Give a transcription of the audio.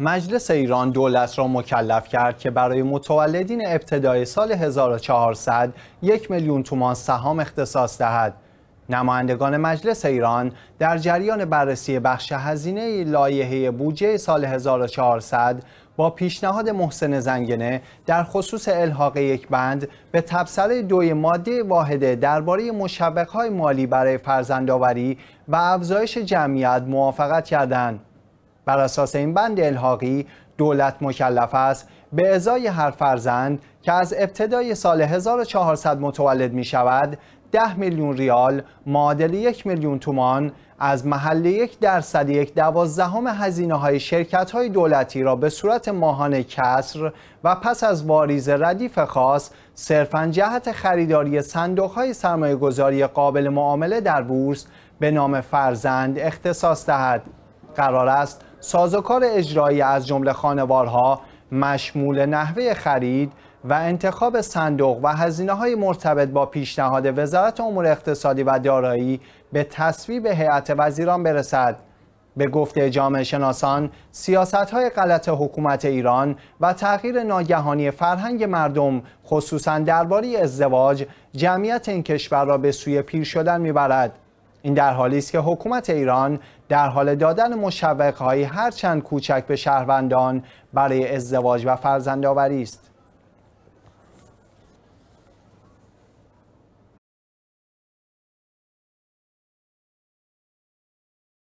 مجلس ایران دولت را مکلف کرد که برای متولدین ابتدای سال 1400 یک میلیون تومان سهام اختصاص دهد. نمایندگان مجلس ایران در جریان بررسی بخش هزینه لایحه بودجه سال 1400 با پیشنهاد محسن زنگنه در خصوص الحاق یک بند به تبصره دوی ماده واحده درباره مشوقهای مالی برای فرزندآوری و افزایش جمعیت موافقت کردند. بر اساس این بند الحاقی دولت مکلف است به ازای هر فرزند که از ابتدای سال 1400 متولد می شود 10 میلیون ریال معادل یک میلیون تومان از محل یک درصد یک دوازدهم هزینه های شرکت های دولتی را به صورت ماهانه کسر و پس از واریز ردیف خاص صرفا جهت خریداری صندوق های سرمایه گذاری قابل معامله در بورس به نام فرزند اختصاص دهد قرار است سازوکار اجرایی از جمله خانوارها مشمول نحوه خرید و انتخاب صندوق و هزینه های مرتبط با پیشنهاد وزارت امور اقتصادی و دارایی به تصویب هیئت وزیران برسد به گفته جامعه شناسان سیاست های غلط حکومت ایران و تغییر ناگهانی فرهنگ مردم خصوصا درباره ازدواج جمعیت این کشور را به سوی پیر شدن میبرد این در حالی است که حکومت ایران در حال دادن مشوقهایی هرچند کوچک به شهروندان برای ازدواج و فرزندآوری است